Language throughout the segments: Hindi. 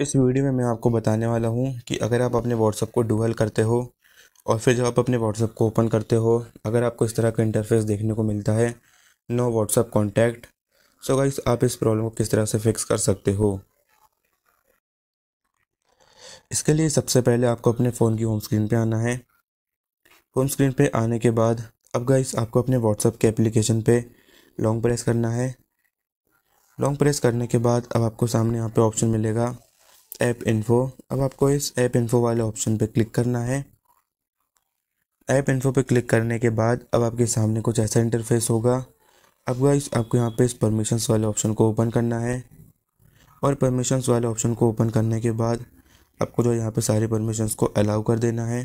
इस वीडियो में मैं आपको बताने वाला हूँ कि अगर आप अपने व्हाट्सअप को डुअल करते हो और फिर जब आप अपने व्हाट्सअप को ओपन करते हो अगर आपको इस तरह का इंटरफेस देखने को मिलता है no WhatsApp contact so guys आप इस प्रॉब्लम को किस तरह से फिक्स कर सकते हो इसके लिए सबसे पहले आपको अपने फ़ोन की होम स्क्रीन पे आना है होम स्क्रीन पे आने के बाद अब गाइस आपको अपने व्हाट्सअप के एप्लीकेशन पे लॉन्ग प्रेस करना है लॉन्ग प्रेस करने के बाद अब आपको सामने यहाँ पे ऑप्शन मिलेगा ऐप इन्फो अब आपको इस ऐप इन्फो वाले ऑप्शन पर क्लिक करना है ऐप इन्फो पर क्लिक करने के बाद अब आपके सामने कुछ ऐसा इंटरफेस होगा अब गाइस आपको यहाँ पे इस परमिशंस वाले ऑप्शन को ओपन करना है और परमिशंस वाले ऑप्शन को ओपन करने के बाद आपको जो यहाँ पे सारे परमिशंस को अलाउ कर देना है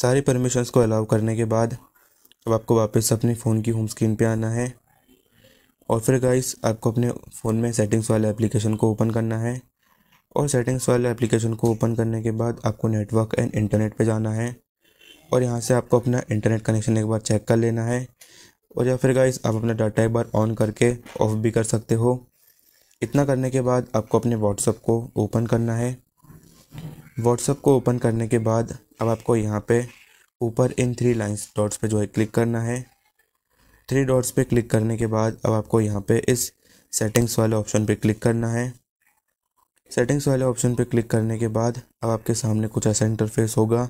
सारी परमिशंस को अलाउ करने के बाद अब आपको वापस अपने फ़ोन की होम स्क्रीन पे आना है और फिर गाइस आपको अपने फ़ोन में सेटिंग्स वाले एप्लीकेशन को ओपन करना है और सेटिंग्स वाले एप्लीकेशन को ओपन करने के बाद आपको नेटवर्क एंड इंटरनेट पे जाना है और यहाँ से आपको अपना इंटरनेट कनेक्शन एक बार चेक कर लेना है और या फिर गाइस आप अपना डाटा एक बार ऑन करके ऑफ भी कर सकते हो इतना करने के बाद आपको अपने व्हाट्सअप को ओपन करना है व्हाट्सअप को ओपन करने के बाद अब आपको यहाँ पे ऊपर इन थ्री लाइन्स डॉट्स पे जो है क्लिक करना है थ्री डॉट्स पे क्लिक करने के बाद अब आपको यहाँ पे इस सेटिंग्स वाले ऑप्शन पे क्लिक करना है सेटिंग्स वाले ऑप्शन पे क्लिक करने के बाद अब आपके सामने कुछ ऐसा इंटरफेस होगा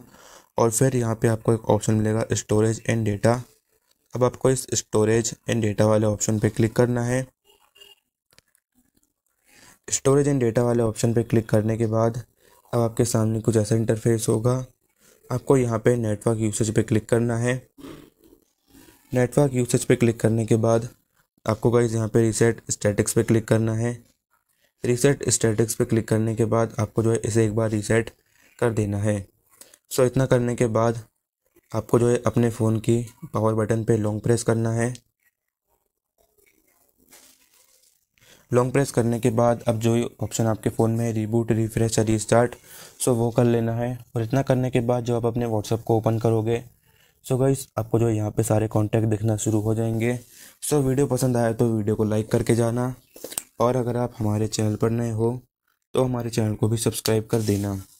और फिर यहाँ पे आपको एक ऑप्शन मिलेगा स्टोरेज एंड डेटा अब आपको इस स्टोरेज एंड डेटा वाले ऑप्शन पे क्लिक करना है स्टोरेज एंड डेटा वाले ऑप्शन पे क्लिक करने के बाद अब आपके सामने कुछ ऐसा इंटरफेस होगा आपको यहाँ पे नेटवर्क यूसेज पे क्लिक करना है नेटवर्क यूसेज पे क्लिक करने के बाद आपको गाइज यहाँ पे रीसेट स्टैटिक्स पे क्लिक करना है रीसेट स्टैटिक्स पे क्लिक करने के बाद आपको जो है इसे एक बार रीसेट कर देना है सो इतना करने के बाद आपको जो है अपने फ़ोन की पावर बटन पे लॉन्ग प्रेस करना है लॉन्ग प्रेस करने के बाद अब जो ऑप्शन आपके फ़ोन में है रिबूट रिफ्रेश या रिस्टार्ट सो वो कर लेना है और इतना करने के बाद जो आप अपने व्हाट्सअप को ओपन करोगे सो गाइस आपको जो यहाँ पे सारे कॉन्टैक्ट दिखना शुरू हो जाएंगे सो वीडियो पसंद आया तो वीडियो को लाइक करके जाना और अगर आप हमारे चैनल पर नए हो तो हमारे चैनल को भी सब्सक्राइब कर देना